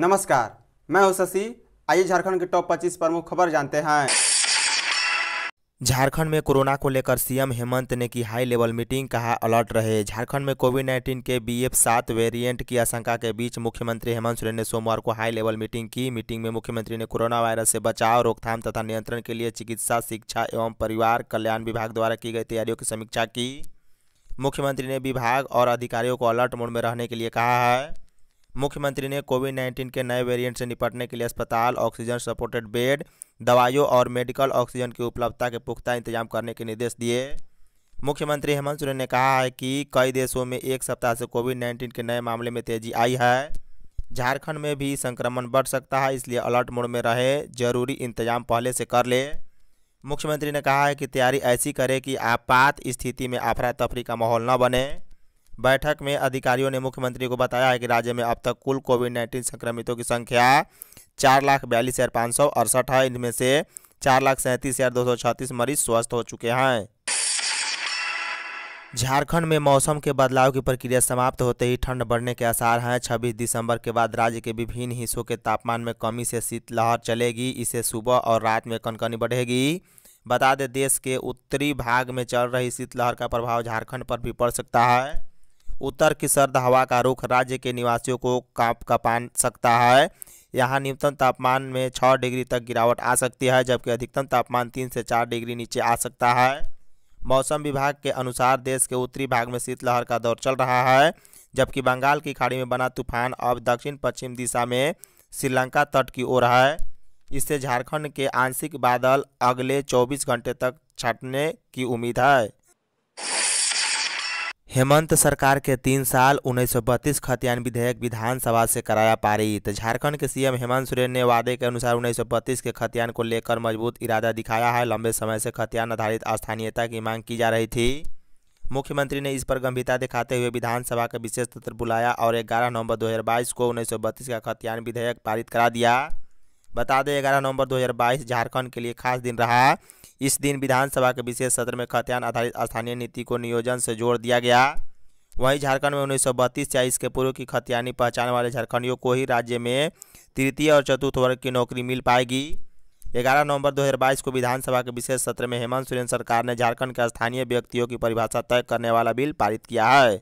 नमस्कार मैं हूं शशि आइए झारखंड के टॉप 25 प्रमुख खबर जानते हैं झारखंड में कोरोना को लेकर सीएम हेमंत ने की हाई लेवल मीटिंग कहा अलर्ट रहे झारखंड में कोविड 19 के बी एफ सात वेरिएंट की आशंका के बीच मुख्यमंत्री हेमंत सोरेन ने सोमवार को हाई लेवल मीटिंग की मीटिंग में मुख्यमंत्री ने कोरोना वायरस से बचाव रोकथाम तथा नियंत्रण के लिए चिकित्सा शिक्षा एवं परिवार कल्याण विभाग द्वारा की गई तैयारियों की समीक्षा की मुख्यमंत्री ने विभाग और अधिकारियों को अलर्ट मोड में रहने के लिए कहा है मुख्यमंत्री ने कोविड नाइन्टीन के नए वेरिएंट से निपटने के लिए अस्पताल ऑक्सीजन सपोर्टेड बेड दवाइयों और मेडिकल ऑक्सीजन की उपलब्धता के पुख्ता इंतजाम करने के निर्देश दिए मुख्यमंत्री हेमंत सोरेन ने कहा है कि कई देशों में एक सप्ताह से कोविड नाइन्टीन के नए मामले में तेजी आई है झारखंड में भी संक्रमण बढ़ सकता है इसलिए अलर्ट मोड में रहे जरूरी इंतजाम पहले से कर ले मुख्यमंत्री ने कहा है कि तैयारी ऐसी करे कि आपात स्थिति में अफरा तफरी का माहौल न बने बैठक में अधिकारियों ने मुख्यमंत्री को बताया है कि राज्य में अब तक कुल कोविड नाइन्टीन संक्रमितों की संख्या चार लाख बयालीस हज़ार पाँच सौ अड़सठ है इनमें से चार लाख सैंतीस हज़ार दो सौ छत्तीस मरीज स्वस्थ हो चुके हैं झारखंड में मौसम के बदलाव की प्रक्रिया समाप्त होते ही ठंड बढ़ने के आसार हैं छब्बीस दिसंबर के बाद राज्य के विभिन्न हिस्सों के तापमान में कमी से शीतलहर चलेगी इसे सुबह और रात में कनकनी बढ़ेगी बता दें देश के उत्तरी भाग में चल रही शीतलहर का प्रभाव झारखंड पर भी पड़ सकता है उत्तर की सर्द हवा का रुख राज्य के निवासियों को कांप कपान सकता है यहाँ न्यूनतम तापमान में छः डिग्री तक गिरावट आ सकती है जबकि अधिकतम तापमान तीन से चार डिग्री नीचे आ सकता है मौसम विभाग के अनुसार देश के उत्तरी भाग में शीतलहर का दौर चल रहा है जबकि बंगाल की खाड़ी में बना तूफान अब दक्षिण पश्चिम दिशा में श्रीलंका तट की ओर है इससे झारखंड के आंशिक बादल अगले 24 घंटे तक छटने की उम्मीद है हेमंत सरकार के तीन साल उन्नीस सौ बत्तीस खतियान विधेयक विधानसभा से कराया पारित झारखंड के सीएम हेमंत सोरेन ने वादे के अनुसार उन्नीस सौ बत्तीस के खतियान को लेकर मजबूत इरादा दिखाया है लंबे समय से खतियान आधारित स्थानीयता की मांग की जा रही थी मुख्यमंत्री ने इस पर गंभीरता दिखाते हुए विधानसभा का विशेष सत्र बुलाया और ग्यारह नवंबर बाईस को उन्नीस का खतियान विधेयक पारित करा दिया बता दें ग्यारह नवंबर बाईस झारखंड के लिए खास दिन रहा इस दिन विधानसभा के विशेष सत्र में खतियान आधारित स्थानीय नीति को नियोजन से जोड़ दिया गया वहीं झारखंड में उन्नीस चालीस के पूर्व की खतियानी पहचान वाले झारखंडियों को ही राज्य में तृतीय और चतुर्थ वर्ग की नौकरी मिल पाएगी ग्यारह नवंबर 2022 को विधानसभा के विशेष सत्र में हेमंत सोरेन सरकार ने झारखंड के स्थानीय व्यक्तियों की परिभाषा तय करने वाला बिल पारित किया है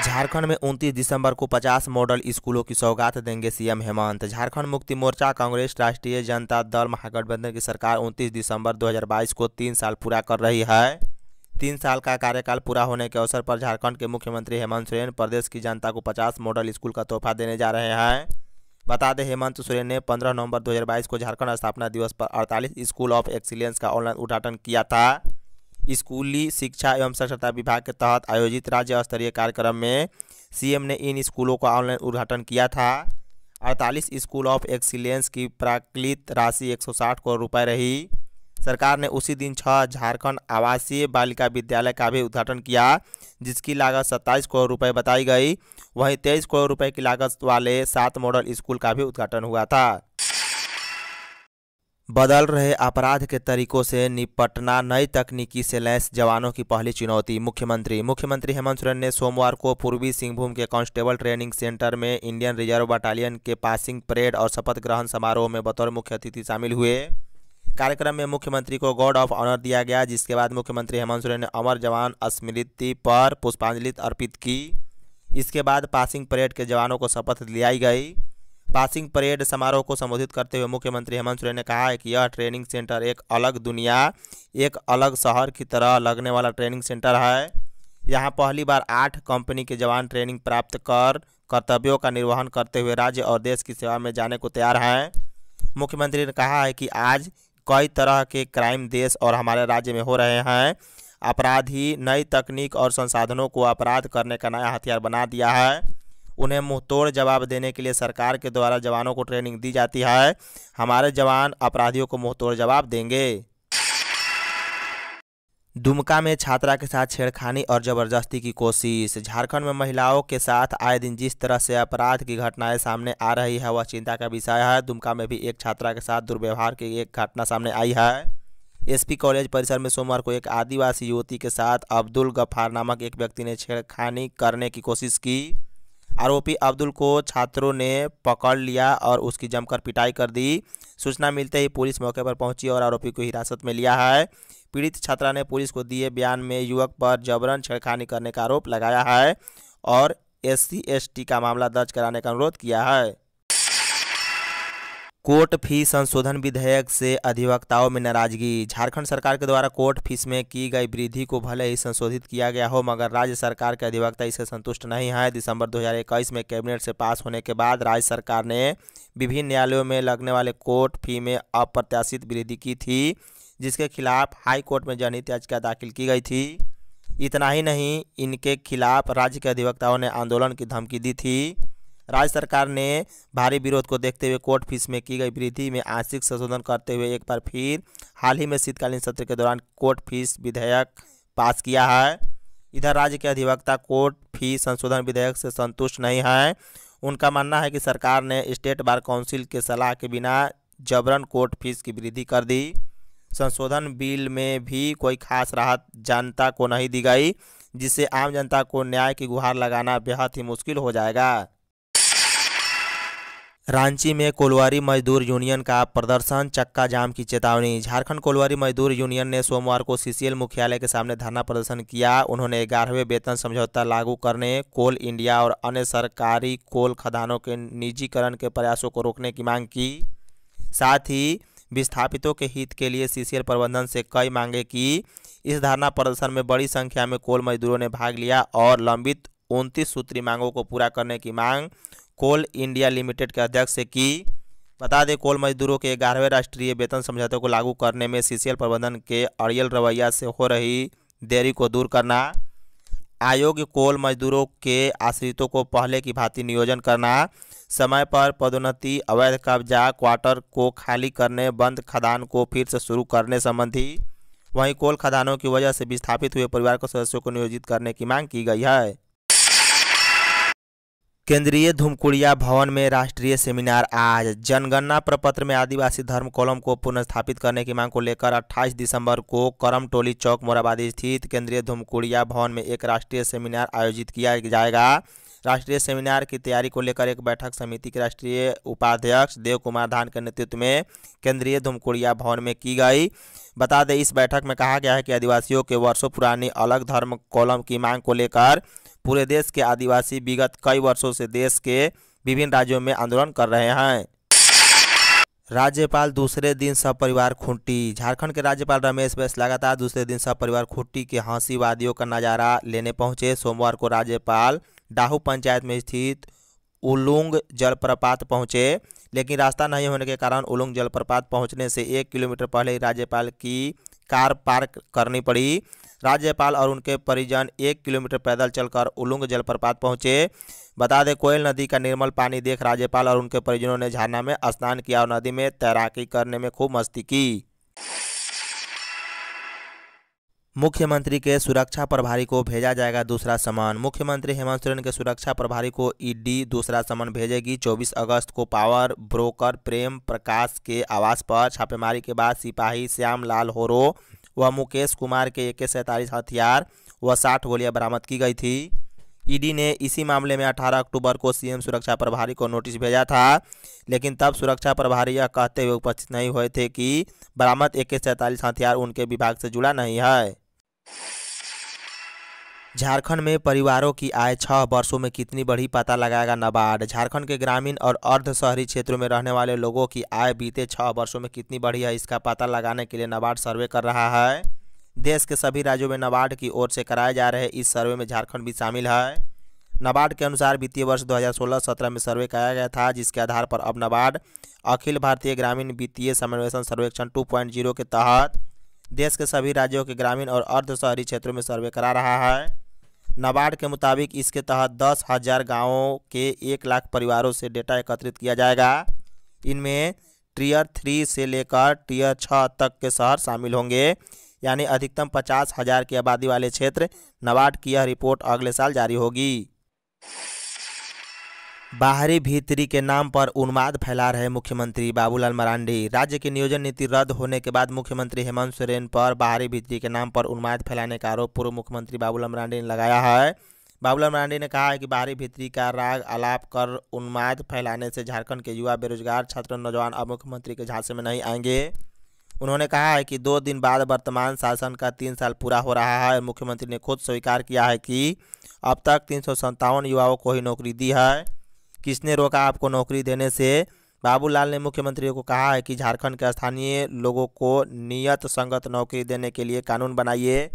झारखंड में 29 दिसंबर को 50 मॉडल स्कूलों की सौगात देंगे सीएम हेमंत झारखंड मुक्ति मोर्चा कांग्रेस राष्ट्रीय जनता दल महागठबंधन की सरकार 29 दिसंबर 2022 को तीन साल पूरा कर रही है तीन साल का कार्यकाल पूरा होने के अवसर पर झारखंड के मुख्यमंत्री हेमंत सोरेन प्रदेश की जनता को 50 मॉडल स्कूल का तोहफा देने जा रहे हैं बता दें हेमंत सोरेन ने पंद्रह नवंबर दो को झारखंड स्थापना दिवस पर अड़तालीस स्कूल ऑफ एक्सीलेंस का ऑनलाइन उद्घाटन किया था स्कूली शिक्षा एवं साक्षरता विभाग के तहत आयोजित राज्य स्तरीय कार्यक्रम में सीएम ने इन स्कूलों का ऑनलाइन उद्घाटन किया था अड़तालीस स्कूल ऑफ एक्सीलेंस की प्राकृत राशि 160 करोड़ रुपए रही सरकार ने उसी दिन छह झारखंड आवासीय बालिका विद्यालय का भी उद्घाटन किया जिसकी लागत सत्ताईस करोड़ रुपए बताई गई वहीं तेईस करोड़ रुपए की लागत वाले सात मॉडल स्कूल का भी उद्घाटन हुआ था बदल रहे अपराध के तरीकों से निपटना नई तकनीकी से लैस जवानों की पहली चुनौती मुख्यमंत्री मुख्यमंत्री हेमंत सोरेन ने सोमवार को पूर्वी सिंहभूम के कांस्टेबल ट्रेनिंग सेंटर में इंडियन रिजर्व बटालियन के पासिंग परेड और शपथ ग्रहण समारोह में बतौर मुख्य अतिथि शामिल हुए कार्यक्रम में मुख्यमंत्री को गार्ड ऑफ ऑनर दिया गया जिसके बाद मुख्यमंत्री हेमंत सोरेन ने अमर जवान स्मृति पर पुष्पांजलि अर्पित की इसके बाद पासिंग परेड के जवानों को शपथ दिलाई गई पासिंग परेड समारोह को संबोधित करते हुए मुख्यमंत्री हेमंत सोरेन ने कहा है कि यह ट्रेनिंग सेंटर एक अलग दुनिया एक अलग शहर की तरह लगने वाला ट्रेनिंग सेंटर है यहाँ पहली बार आठ कंपनी के जवान ट्रेनिंग प्राप्त कर कर्तव्यों का निर्वहन करते हुए राज्य और देश की सेवा में जाने को तैयार हैं मुख्यमंत्री ने कहा है कि आज कई तरह के क्राइम देश और हमारे राज्य में हो रहे हैं अपराधी नई तकनीक और संसाधनों को अपराध करने का नया हथियार बना दिया है उन्हें मुंहतोड़ जवाब देने के लिए सरकार के द्वारा जवानों को ट्रेनिंग दी जाती है हमारे जवान अपराधियों को मुंहतोड़ जवाब देंगे दुमका में छात्रा के साथ छेड़खानी और जबरदस्ती की कोशिश झारखंड में महिलाओं के साथ आए दिन जिस तरह से अपराध की घटनाएं सामने आ रही है वह चिंता का विषय है दुमका में भी एक छात्रा के साथ दुर्व्यवहार की एक घटना सामने आई है एसपी कॉलेज परिसर में सोमवार को एक आदिवासी युवती के साथ अब्दुल गफार नामक एक व्यक्ति ने छेड़खानी करने की कोशिश की आरोपी अब्दुल को छात्रों ने पकड़ लिया और उसकी जमकर पिटाई कर दी सूचना मिलते ही पुलिस मौके पर पहुंची और आरोपी को हिरासत में लिया है पीड़ित छात्रा ने पुलिस को दिए बयान में युवक पर जबरन छेड़खानी करने का आरोप लगाया है और एस सी का मामला दर्ज कराने का अनुरोध किया है कोर्ट फी संशोधन विधेयक से अधिवक्ताओं में नाराजगी झारखंड सरकार के द्वारा कोर्ट फीस में की गई वृद्धि को भले ही संशोधित किया गया हो मगर राज्य सरकार के अधिवक्ता इससे संतुष्ट नहीं है दिसंबर 2021 में कैबिनेट से पास होने के बाद राज्य सरकार ने विभिन्न न्यायालयों में लगने वाले कोर्ट फी में अप्रत्याशित वृद्धि की थी जिसके खिलाफ हाई कोर्ट में जनहित याचिका दाखिल की गई थी इतना ही नहीं इनके खिलाफ राज्य के अधिवक्ताओं ने आंदोलन की धमकी दी थी राज्य सरकार ने भारी विरोध को देखते हुए कोर्ट फीस में की गई वृद्धि में आंशिक संशोधन करते हुए एक बार फिर हाल ही में शीतकालीन सत्र के दौरान कोर्ट फीस विधेयक पास किया है इधर राज्य के अधिवक्ता कोर्ट फीस संशोधन विधेयक से संतुष्ट नहीं हैं उनका मानना है कि सरकार ने स्टेट बार काउंसिल के सलाह के बिना जबरन कोर्ट फीस की वृद्धि कर दी संशोधन बिल में भी कोई खास राहत जनता को नहीं दी गई जिससे आम जनता को न्याय की गुहार लगाना बेहद ही मुश्किल हो जाएगा रांची में कोलवारी मजदूर यूनियन का प्रदर्शन चक्का जाम की चेतावनी झारखंड कोलवारी मजदूर यूनियन ने सोमवार को सीसीएल मुख्यालय के सामने धरना प्रदर्शन किया उन्होंने ग्यारहवें वेतन समझौता लागू करने कोल इंडिया और अन्य सरकारी कोल खदानों के निजीकरण के प्रयासों को रोकने की मांग की साथ ही विस्थापितों के हित के लिए सी प्रबंधन से कई मांगे की इस धरना प्रदर्शन में बड़ी संख्या में कोल मजदूरों ने भाग लिया और लंबित उनतीस सूत्री मांगों को पूरा करने की मांग कोल इंडिया लिमिटेड के अध्यक्ष से की बता दें कोल मजदूरों के ग्यारहवें राष्ट्रीय वेतन समझौते को लागू करने में सीसीएल प्रबंधन के अड़ियल रवैया से हो रही देरी को दूर करना आयोग कोल मजदूरों के आश्रितों को पहले की भांति नियोजन करना समय पर पदोन्नति अवैध कब्जा क्वार्टर को खाली करने बंद खदान को फिर से शुरू करने संबंधी वहीं कोल खदानों की वजह से विस्थापित हुए परिवार के सदस्यों को नियोजित करने की मांग की गई है केंद्रीय धूमकुड़िया भवन में राष्ट्रीय सेमिनार आज जनगणना प्रपत्र में आदिवासी धर्म कॉलम को पुनर्स्थापित करने की मांग को लेकर 28 दिसंबर को करम टोली चौक मोराबादी स्थित केंद्रीय धूमकुड़िया भवन में एक राष्ट्रीय सेमिनार आयोजित किया जाएगा राष्ट्रीय सेमिनार की तैयारी को लेकर एक बैठक समिति के राष्ट्रीय उपाध्यक्ष देव कुमार धान के नेतृत्व में केंद्रीय धूमकुड़िया भवन में की गई बता दें इस बैठक में कहा गया है कि आदिवासियों के वर्षों पुरानी अलग धर्म कॉलम की मांग को लेकर पूरे देश के आदिवासी विगत कई वर्षों से देश के विभिन्न राज्यों में आंदोलन कर रहे हैं राज्यपाल दूसरे दिन सपरिवार खूंटी झारखंड के राज्यपाल रमेश बैस लगातार दूसरे दिन सपरिवार खूंटी के हंसीवादियों का नज़ारा लेने पहुंचे सोमवार को राज्यपाल डाहू पंचायत में स्थित उलुंग जलप्रपात पहुंचे लेकिन रास्ता नहीं होने के कारण उलुंग जलप्रपात पहुंचने से एक किलोमीटर पहले ही राज्यपाल की कार पार्क करनी पड़ी राज्यपाल और उनके परिजन एक किलोमीटर पैदल चलकर उलुंग जलप्रपात पहुंचे बता दें कोयल नदी का निर्मल पानी देख राज्यपाल और उनके परिजनों ने झरना में स्नान किया और नदी में तैराकी करने में खूब मस्ती की मुख्यमंत्री के सुरक्षा प्रभारी को भेजा जाएगा दूसरा समान मुख्यमंत्री हेमंत सोरेन के सुरक्षा प्रभारी को ईडी दूसरा समान भेजेगी 24 अगस्त को पावर ब्रोकर प्रेम प्रकाश के आवास पर छापेमारी के बाद सिपाही श्याम लाल होरो व मुकेश कुमार के एके सैंतालीस हथियार व साठ गोलियां बरामद की गई थी ईडी ने इसी मामले में 18 अक्टूबर को सीएम सुरक्षा प्रभारी को नोटिस भेजा था लेकिन तब सुरक्षा प्रभारी यह कहते हुए उपस्थित नहीं हुए थे कि बरामद एके सैंतालीस हथियार उनके विभाग से जुड़ा नहीं है झारखंड में परिवारों की आय छह वर्षों में कितनी बढ़ी पता लगाएगा नबार्ड झारखंड के ग्रामीण और अर्ध शहरी क्षेत्रों में रहने वाले लोगों की आय बीते छह वर्षों में कितनी बढ़ी है इसका पता लगाने के लिए नबार्ड सर्वे कर रहा है देश के सभी राज्यों में नबार्ड की ओर से कराए जा रहे इस सर्वे में झारखंड भी शामिल है नबार्ड के अनुसार वित्तीय वर्ष 2016-17 में सर्वे कराया गया था जिसके आधार पर अब नबार्ड अखिल भारतीय ग्रामीण वित्तीय समन्वेषण सर्वेक्षण 2.0 के तहत देश के सभी राज्यों के ग्रामीण और अर्ध शहरी क्षेत्रों में सर्वे करा रहा है नाबार्ड के मुताबिक इसके तहत दस हज़ार गाँवों के एक लाख परिवारों से डेटा एकत्रित किया जाएगा इनमें टीयर थ्री से लेकर टीयर छः तक के शहर शामिल होंगे यानी अधिकतम पचास हज़ार की आबादी वाले क्षेत्र नाबार्ड की यह रिपोर्ट अगले साल जारी होगी बाहरी भीतरी के नाम पर उन्माद फैला रहे मुख्यमंत्री बाबूलाल मरांडी राज्य की नियोजन नीति रद्द होने के बाद मुख्यमंत्री हेमंत सोरेन पर बाहरी भीतरी के नाम पर उन्माद फैलाने का आरोप पूर्व मुख्यमंत्री बाबूलाल मरांडी ने लगाया है बाबूलाल मरांडी ने कहा है कि बाहरी भीतरी का राग आलाप कर उन्माद फैलाने से झारखंड के युवा बेरोजगार छात्र नौजवान अब मुख्यमंत्री के झांसे में नहीं आएंगे उन्होंने कहा है कि दो दिन बाद वर्तमान शासन का तीन साल पूरा हो रहा है मुख्यमंत्री ने खुद स्वीकार किया है कि अब तक तीन युवाओं को ही नौकरी दी है किसने रोका आपको नौकरी देने से बाबूलाल ने मुख्यमंत्री को कहा है कि झारखंड के स्थानीय लोगों को नियत संगत नौकरी देने के लिए कानून बनाइए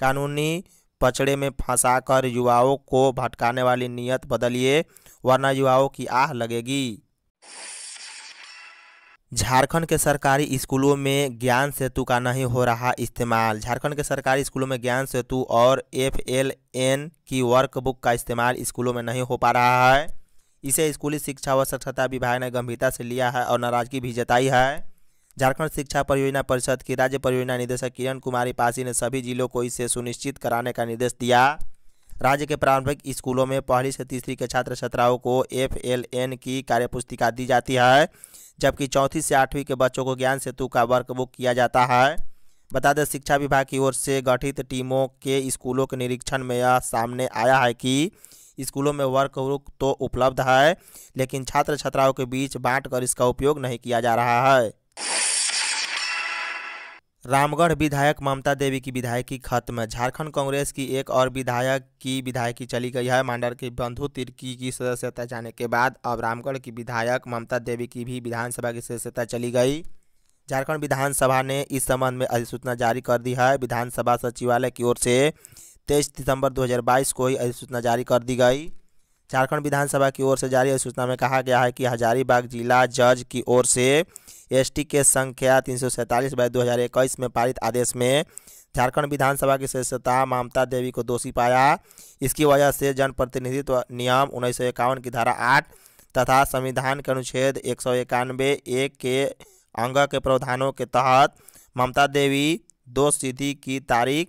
कानूनी पचड़े में फंसाकर युवाओं को भटकाने वाली नियत बदलिए वरना युवाओं की आह लगेगी झारखंड के सरकारी स्कूलों में ज्ञान सेतु का नहीं हो रहा इस्तेमाल झारखंड के सरकारी स्कूलों में ज्ञान सेतु और एफ एल एन की वर्कबुक का इस्तेमाल स्कूलों में नहीं हो पा रहा है इसे स्कूली शिक्षा व साक्षरता विभाग ने गंभीरता से लिया है और नाराजगी भी जताई है झारखंड शिक्षा परियोजना परिषद की राज्य परियोजना निदेशक किरण कुमारी पासी ने सभी जिलों को इसे सुनिश्चित कराने का निर्देश दिया राज्य के प्रारंभिक स्कूलों में पहली से तीसरी के छात्र छात्राओं को एफ एल एन की कार्यपुस्तिका दी जाती है जबकि चौथी से आठवीं के बच्चों को ज्ञान सेतु का वर्कबुक किया जाता है बता दें शिक्षा विभाग की ओर से गठित टीमों के स्कूलों के निरीक्षण में यह सामने आया है कि स्कूलों में वर्क रुक तो उपलब्ध है लेकिन छात्र छात्राओं के बीच कर इसका उपयोग नहीं किया जा रहा है रामगढ़ विधायक ममता देवी की विधायकी खत्म झारखंड कांग्रेस की एक और विधायक की विधायकी चली गई है मांडर के बंधु तिर्की की सदस्यता जाने के बाद अब रामगढ़ की विधायक ममता देवी की भी विधानसभा की सदस्यता चली गई झारखंड विधानसभा ने इस संबंध में अधिसूचना जारी कर दी है विधानसभा सचिवालय की ओर से तेईस दिसंबर 2022 को ही अधिसूचना जारी कर दी गई झारखंड विधानसभा की ओर से जारी अधिसूचना में कहा गया है कि हजारीबाग जिला जज की ओर से एसटी के संख्या तीन सौ सैंतालीस बाई दो में पारित आदेश में झारखंड विधानसभा की सदस्यता ममता देवी को दोषी पाया इसकी वजह से जनप्रतिनिधित्व नियम उन्नीस की धारा आठ तथा संविधान के अनुच्छेद एक सौ इक्यानवे एक के अंग के प्रावधानों के तहत ममता देवी दो सिद्धि की तारीख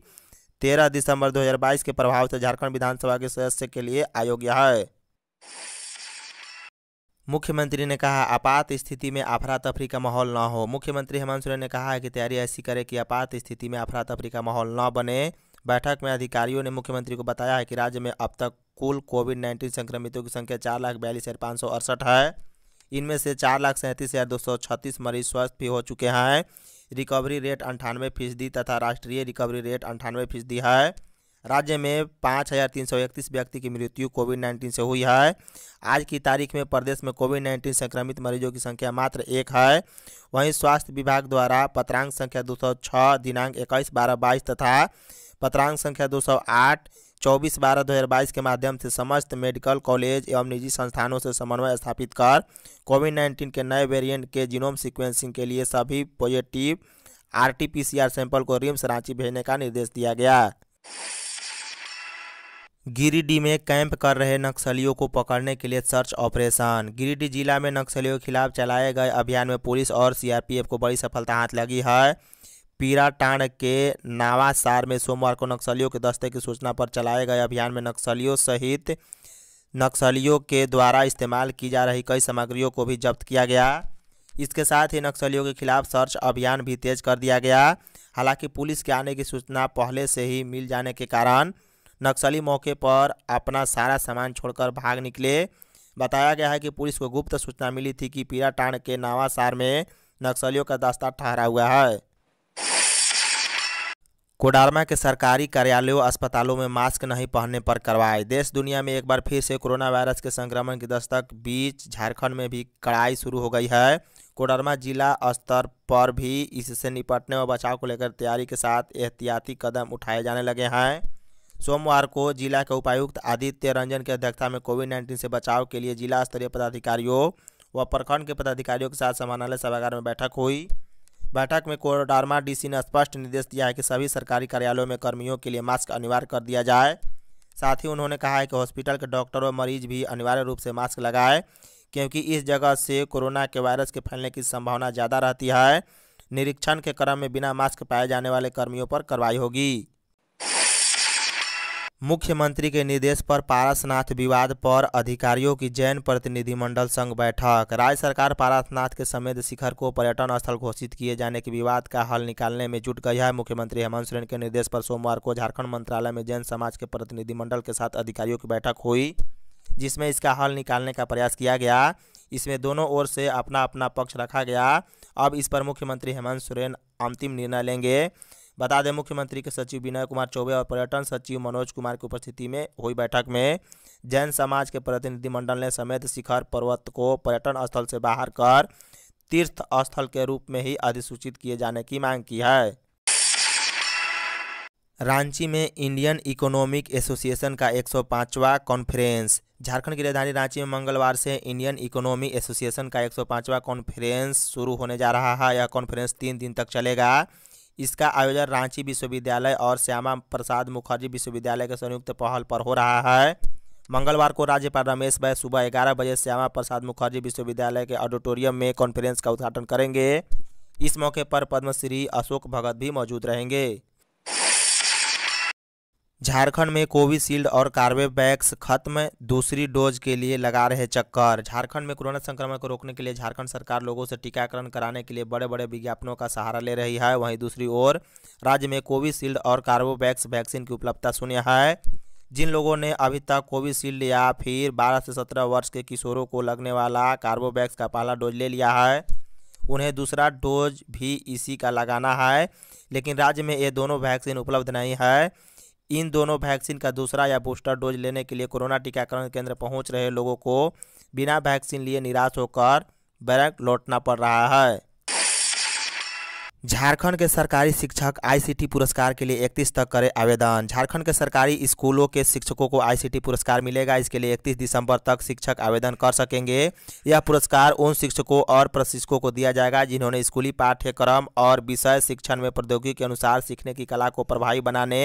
तेरह दिसंबर 2022 के प्रभाव से झारखंड विधानसभा के सदस्य के लिए अयोग्य है मुख्यमंत्री ने कहा आपात स्थिति में अफरा तफरी का माहौल न हो मुख्यमंत्री हेमंत सोरेन ने कहा है कि तैयारी ऐसी करे कि आपात स्थिति में अफरा तफरी का माहौल न बने बैठक में अधिकारियों ने मुख्यमंत्री को बताया है कि राज्य में अब तक कुल कोविड नाइन्टीन संक्रमितों की संख्या चार लाख बयालीस हज़ार पाँच सौ अड़सठ है इनमें से चार लाख सैंतीस हज़ार दो सौ छत्तीस मरीज स्वस्थ भी हो चुके हैं रिकवरी रेट अंठानवे फीसदी तथा राष्ट्रीय रिकवरी रेट अंठानवे फीसदी है राज्य में पाँच हज़ार तीन सौ इकतीस व्यक्ति की मृत्यु कोविड नाइन्टीन से हुई है आज की तारीख में प्रदेश में कोविड नाइन्टीन संक्रमित मरीजों की संख्या मात्र एक है वहीं स्वास्थ्य विभाग द्वारा पत्रांक संख्या दो सौ छः दिनांक इक्कीस बारह बाईस तथा पत्रांक संख्या दो सौ आठ चौबीस बारह दो हज़ार बाईस के माध्यम से समस्त मेडिकल कॉलेज एवं निजी संस्थानों से समन्वय स्थापित कर कोविड नाइन्टीन के नए वेरिएंट के जीनोम सीक्वेंसिंग के लिए सभी पॉजिटिव आरटीपीसीआर सैंपल को रिम्स रांची भेजने का निर्देश दिया गया गिरिडीह में कैंप कर रहे नक्सलियों को पकड़ने के लिए सर्च ऑपरेशन गिरिडीह जिला में नक्सलियों के खिलाफ चलाए गए अभियान में पुलिस और सीआरपीएफ को बड़ी सफलता हाथ लगी है पीराटांड के नावासार में सोमवार को नक्सलियों के दस्ते की सूचना पर चलाए गए अभियान में नक्सलियों सहित नक्सलियों के द्वारा इस्तेमाल की जा रही कई सामग्रियों को भी जब्त किया गया इसके साथ ही नक्सलियों के खिलाफ सर्च अभियान भी तेज कर दिया गया हालांकि पुलिस के आने की सूचना पहले से ही मिल जाने के कारण नक्सली मौके पर अपना सारा सामान छोड़कर भाग निकले बताया गया है कि पुलिस को गुप्त सूचना मिली थी कि पीराटांड के नावासार में नक्सलियों का दस्ता ठहरा हुआ है कोडारमा के सरकारी कार्यालयों अस्पतालों में मास्क नहीं पहनने पर कार्रवाई देश दुनिया में एक बार फिर से कोरोना वायरस के संक्रमण की दस्तक बीच झारखंड में भी कड़ाई शुरू हो गई है कोडरमा जिला स्तर पर भी इससे निपटने और बचाव को लेकर तैयारी के साथ एहतियाती कदम उठाए जाने लगे हैं सोमवार को जिला के उपायुक्त आदित्य रंजन की अध्यक्षता में कोविड नाइन्टीन से बचाव के लिए जिला स्तरीय पदाधिकारियों व प्रखंड के पदाधिकारियों के साथ समानालय सभागार में बैठक हुई बैठक में कोडरमा डीसी ने स्पष्ट निर्देश दिया है कि सभी सरकारी कार्यालयों में कर्मियों के लिए मास्क अनिवार्य कर दिया जाए साथ ही उन्होंने कहा है कि हॉस्पिटल के डॉक्टर और मरीज भी अनिवार्य रूप से मास्क लगाए क्योंकि इस जगह से कोरोना के वायरस के फैलने की संभावना ज़्यादा रहती है निरीक्षण के क्रम में बिना मास्क पाए जाने वाले कर्मियों पर कार्रवाई होगी मुख्यमंत्री के निर्देश पर पारसनाथ विवाद पर अधिकारियों की जैन प्रतिनिधिमंडल संघ बैठक राज्य सरकार पारसनाथ के समेत शिखर को पर्यटन स्थल घोषित किए जाने के विवाद का हल निकालने में जुट गई है मुख्यमंत्री हेमंत सोरेन के निर्देश पर सोमवार को झारखंड मंत्रालय में जैन समाज के प्रतिनिधिमंडल के साथ अधिकारियों की बैठक हुई जिसमें इसका हल निकालने का प्रयास किया गया इसमें दोनों ओर से अपना अपना पक्ष रखा गया अब इस पर मुख्यमंत्री हेमंत सोरेन अंतिम निर्णय लेंगे बता दें मुख्यमंत्री के सचिव विनय कुमार चौबे और पर्यटन सचिव मनोज कुमार की उपस्थिति में हुई बैठक में जैन समाज के प्रतिनिधिमंडल ने समेत शिखर पर्वत को पर्यटन स्थल से बाहर कर तीर्थ स्थल के रूप में ही अधिसूचित किए जाने की मांग की है रांची में इंडियन इकोनॉमिक एसोसिएशन का 105वां कॉन्फ्रेंस झारखंड की राजधानी रांची में मंगलवार से इंडियन इकोनॉमी एसोसिएशन का 105वां कॉन्फ्रेंस शुरू होने जा रहा है यह कॉन्फ्रेंस तीन दिन तक चलेगा इसका आयोजन रांची विश्वविद्यालय और श्यामा प्रसाद मुखर्जी विश्वविद्यालय के संयुक्त पहल पर हो रहा है मंगलवार को राज्यपाल रमेश भाई सुबह ग्यारह बजे श्यामा प्रसाद मुखर्जी विश्वविद्यालय के ऑडिटोरियम में कॉन्फ्रेंस का उद्घाटन करेंगे इस मौके पर पद्मश्री अशोक भगत भी मौजूद रहेंगे झारखंड में कोविशील्ड और कार्बेवैक्स खत्म दूसरी डोज के लिए लगा रहे चक्कर झारखंड में कोरोना संक्रमण को रोकने के लिए झारखंड सरकार लोगों से टीकाकरण कराने के लिए बड़े बड़े विज्ञापनों का सहारा ले रही है वहीं दूसरी ओर राज्य में कोविशील्ड और कार्बोवैक्स वैक्सीन की उपलब्धता शून्य है जिन लोगों ने अभी तक कोविशील्ड या फिर बारह से सत्रह वर्ष के किशोरों को लगने वाला कार्बोवैक्स का पहला डोज ले लिया है उन्हें दूसरा डोज भी इसी का लगाना है लेकिन राज्य में ये दोनों वैक्सीन उपलब्ध नहीं है इन दोनों वैक्सीन का दूसरा या बूस्टर डोज लेने के लिए कोरोना टीकाकरण केंद्र पहुंच रहे लोगों को बिना वैक्सीन लिए निराश होकर बैरक लौटना पड़ रहा है झारखंड के सरकारी शिक्षक आईसीटी पुरस्कार के लिए 31 तक करें आवेदन झारखंड के सरकारी स्कूलों के शिक्षकों को आईसीटी पुरस्कार मिलेगा इसके लिए 31 दिसंबर तक शिक्षक आवेदन कर सकेंगे यह पुरस्कार उन शिक्षकों और प्रशिक्षकों को दिया जाएगा जिन्होंने स्कूली पाठ्यक्रम और विषय शिक्षण में प्रौद्योगिकी के अनुसार सीखने की कला को प्रभावी बनाने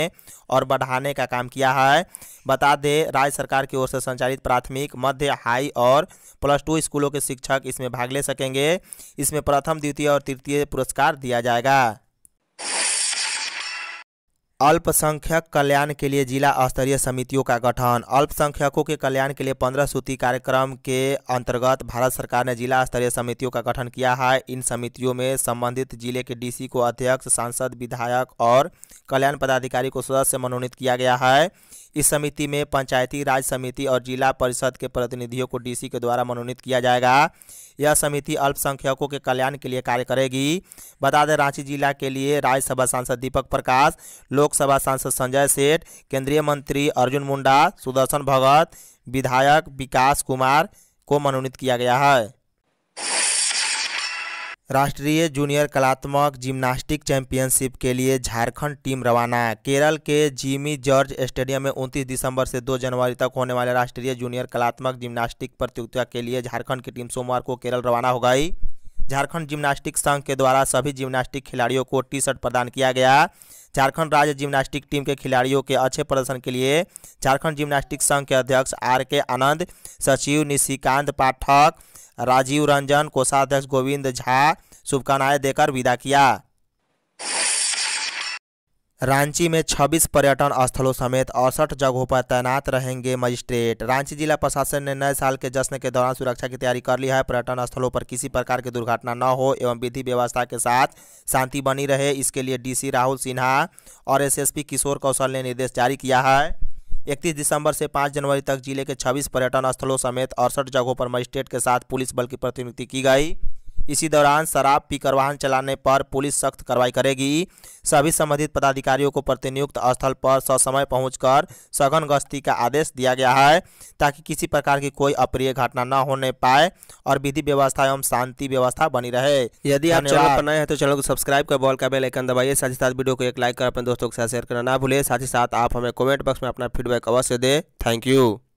और बढ़ाने का काम किया है बता दें राज्य सरकार की ओर से संचालित प्राथमिक मध्य हाई और प्लस टू स्कूलों के शिक्षक इसमें भाग ले सकेंगे इसमें प्रथम द्वितीय और तृतीय पुरस्कार दिया जाए जाएगा अल्पसंख्यक कल्याण के लिए जिला स्तरीय समितियों का गठन अल्पसंख्यकों के कल्याण के लिए पंद्रह सूत्री कार्यक्रम के अंतर्गत भारत सरकार ने जिला स्तरीय समितियों का गठन किया है इन समितियों में संबंधित जिले के डीसी को अध्यक्ष सांसद विधायक और कल्याण पदाधिकारी को सदस्य मनोनीत किया गया है इस समिति में पंचायती राज समिति और जिला परिषद के प्रतिनिधियों को डीसी के द्वारा मनोनीत किया जाएगा यह समिति अल्पसंख्यकों के कल्याण के लिए कार्य करेगी बता दें रांची जिला के लिए राज्यसभा सांसद दीपक प्रकाश लोकसभा सांसद संजय सेठ केंद्रीय मंत्री अर्जुन मुंडा सुदर्शन भगत विधायक विकास कुमार को मनोनीत किया गया है राष्ट्रीय जूनियर कलात्मक जिम्नास्टिक चैंपियनशिप के लिए झारखंड टीम रवाना केरल के जिमी जॉर्ज स्टेडियम में 29 दिसंबर से 2 जनवरी तक होने वाले राष्ट्रीय जूनियर कलात्मक जिम्नास्टिक प्रतियोगिता के लिए झारखंड की टीम सोमवार को केरल रवाना हो गई झारखंड जिम्नास्टिक संघ के द्वारा सभी जिम्नास्टिक खिलाड़ियों को टी शर्ट प्रदान किया गया झारखंड राज्य जिम्नास्टिक टीम के खिलाड़ियों के अच्छे प्रदर्शन के लिए झारखंड जिम्नास्टिक संघ के अध्यक्ष आर के आनंद सचिव निशिकांत पाठक राजीव रंजन कोषाध्यक्ष गोविंद झा शुभकामनाएं देकर विदा किया रांची में 26 पर्यटन स्थलों समेत अड़सठ जगहों पर तैनात रहेंगे मजिस्ट्रेट रांची जिला प्रशासन ने नए साल के जश्न के दौरान सुरक्षा की तैयारी कर ली है पर्यटन स्थलों पर किसी प्रकार की दुर्घटना न हो एवं विधि व्यवस्था के साथ शांति बनी रहे इसके लिए डीसी राहुल सिन्हा और एसएसपी किशोर कौशल ने निर्देश जारी किया है इकतीस दिसंबर से पांच जनवरी तक जिले के छब्बीस पर्यटन स्थलों समेत अड़सठ जगहों पर मजिस्ट्रेट के साथ पुलिस बल की प्रतिनियुक्ति की गई इसी दौरान शराब पीकर वाहन चलाने पर पुलिस सख्त कार्रवाई करेगी सभी संबंधित पदाधिकारियों को प्रतिनियुक्त स्थल पर ससमय पहुंचकर सघन गश्ती का आदेश दिया गया है ताकि किसी प्रकार की कोई अप्रिय घटना न होने पाए और विधि व्यवस्था एवं शांति व्यवस्था बनी रहे यदि आप चैनल पर नए हैं तो चैनल को सब्सक्राइब कर बॉल का बेल आइकन दबाइए साथ ही साथ वीडियो को एक लाइक कर अपने दोस्तों के साथ शेयर करना ना भूलिए साथ ही साथ आप हमें कमेंट बॉक्स में अपना फीडबैक अवश्य दें थैंक यू